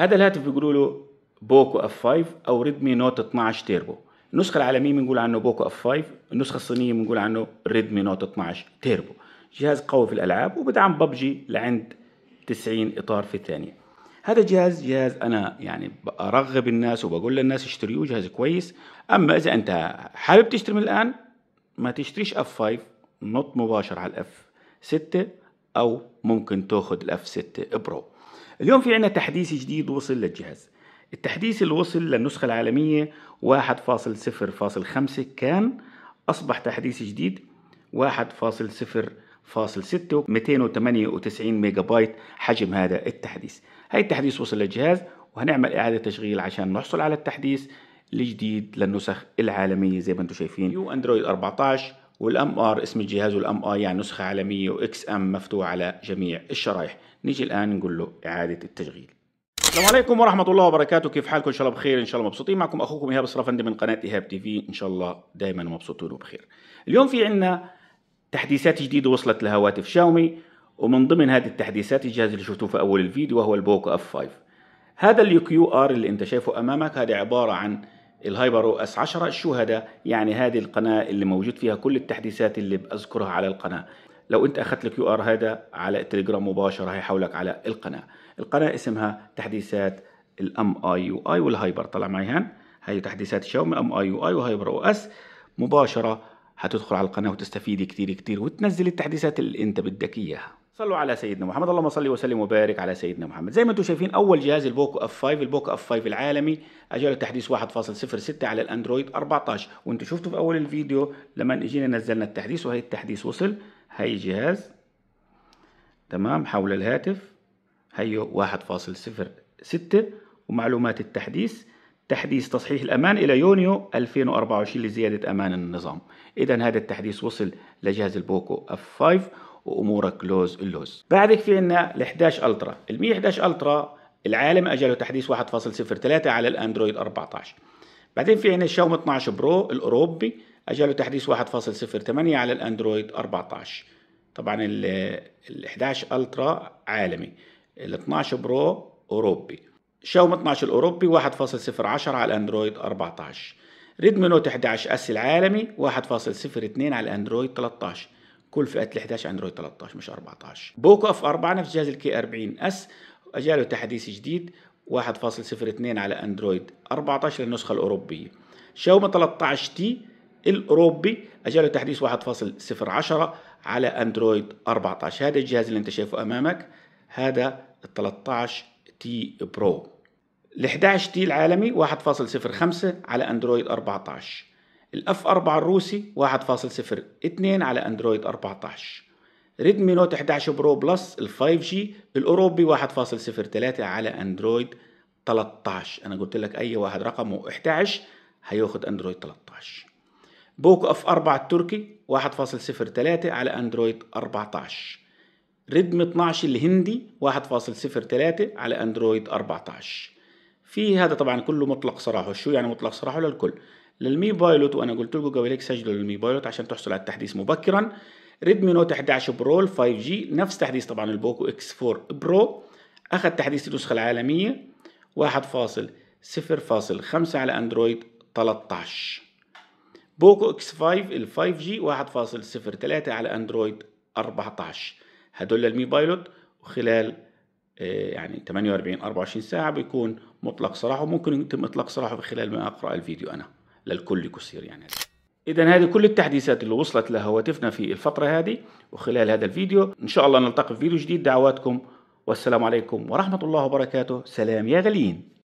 هذا الهاتف بيقولوا له بوكو اف 5 او ريدمي نوت 12 تيربو النسخه العالميه بنقول عنه بوكو اف 5 النسخه الصينيه بنقول عنه ريدمي نوت 12 تيربو جهاز قوي في الالعاب وبدعم ببجي لعند 90 اطار في الثانيه هذا جهاز جهاز انا يعني ارغب الناس وبقول للناس اشتريوه جهاز كويس اما اذا انت حابب تشتري من الان ما تشتريش اف 5 نط مباشر على الاف 6 او ممكن تاخذ الاف 6 برو اليوم في عندنا تحديث جديد وصل للجهاز التحديث اللي وصل للنسخة العالمية 1.0.5 كان أصبح تحديث جديد 1.0.6 298 ميجا بايت حجم هذا التحديث هاي التحديث وصل للجهاز وهنعمل إعادة تشغيل عشان نحصل على التحديث الجديد للنسخ العالمية زي ما انتم شايفين يو أندرويد 14 والام ار اسم الجهاز والام اي يعني نسخه عالميه واكس ام مفتوح على جميع الشرايح نيجي الان نقول له اعاده التشغيل السلام عليكم ورحمة الله وبركاته، كيف حالكم؟ إن شاء الله بخير، إن شاء الله مبسوطين، معكم أخوكم إيهاب الصرفندي من قناة إيهاب تي في، إن شاء الله دايما مبسوطين وبخير. اليوم في عندنا تحديثات جديدة وصلت لهواتف شاومي، ومن ضمن هذه التحديثات الجهاز اللي شفتوه في أول الفيديو وهو البوكو اف 5. هذا اليو كيو ار اللي أنت شايفه أمامك هذا عبارة عن الهايبر او اس 10 الشهداء يعني هذه القناه اللي موجود فيها كل التحديثات اللي بذكرها على القناه لو انت اخذت الكيو ار هذا على التليجرام مباشره هيحولك على القناه القناه اسمها تحديثات الام اي يو اي والهايبر طلع معي هان هي تحديثات شاومي ام اي يو اي وهايبر او اس مباشره هتدخل على القناه وتستفيد كثير كثير وتنزل التحديثات اللي انت بدك اياها صلوا على سيدنا محمد اللهم صل وسلم وبارك على سيدنا محمد زي ما انتم شايفين اول جهاز البوكو اف 5 البوكو اف 5 العالمي اجل تحديث 1.06 على الاندرويد 14 وانتم شفتوا في اول الفيديو لما اجينا نزلنا التحديث وهي التحديث وصل هي جهاز تمام حول الهاتف هي 1.06 ومعلومات التحديث تحديث تصحيح الأمان إلى يونيو 2024 لزيادة أمان النظام إذا هذا التحديث وصل لجهاز البوكو اف 5 وامورك لوز اللوز بعدك في عندنا ال11 الترا ال111 الترا العالم اجله تحديث 1.03 على الاندرويد 14 بعدين في عندنا الشاومي 12 برو الاوروبي اجله تحديث 1.08 على الاندرويد 14 طبعا ال 11 الترا عالمي ال 12 برو اوروبي شاومي 12 الاوروبي 1.010 على الاندرويد 14 ريدمي نوت 11 اس العالمي 1.02 على الاندرويد 13 كل فئه ال 11 اندرويد 13 مش 14 بوكو اف 4 نفس جهاز الكي 40 اس اجاله تحديث جديد 1.02 على اندرويد 14 للنسخه الاوروبيه شاومي 13 تي الاوروبي اجاله تحديث 1.010 على اندرويد 14 هذا الجهاز اللي انت شايفه امامك هذا ال 13 تي برو ال 11 تي العالمي 1.05 على اندرويد 14 الاف 4 الروسي 1.0 على اندرويد 14 ريدمي نوت 11 برو بلس ال 5 جي الاوروبي 1.03 على اندرويد 13 انا قلت لك اي واحد رقمه 11 هياخد اندرويد 13 بوكو اف 4 التركي 1.03 على اندرويد 14 ريدمي 12 الهندي 1.03 على اندرويد 14 في هذا طبعا كله مطلق صراحه شو يعني مطلق صراحه للكل للمي بايلوت وانا قلت لكم قبل هيك سجلوا للمي بايلوت عشان تحصل على التحديث مبكرا ريدمي نوت 11 برو 5 جي نفس تحديث طبعا البوكو اكس 4 برو اخذ تحديث النسخه العالميه 1.0.5 على اندرويد 13 بوكو اكس 5 ال 5 جي 1.03 على اندرويد 14 هدول للمي بايلوت وخلال آه، يعني 48 24 ساعه بيكون مطلق صراحه وممكن يتم اطلاق صراحه خلال ما اقرا الفيديو انا للكل كسير يعني إذا هذه كل التحديثات اللي وصلت لهواتفنا في الفترة هذه وخلال هذا الفيديو إن شاء الله نلتقي في فيديو جديد دعواتكم والسلام عليكم ورحمة الله وبركاته سلام يا غليين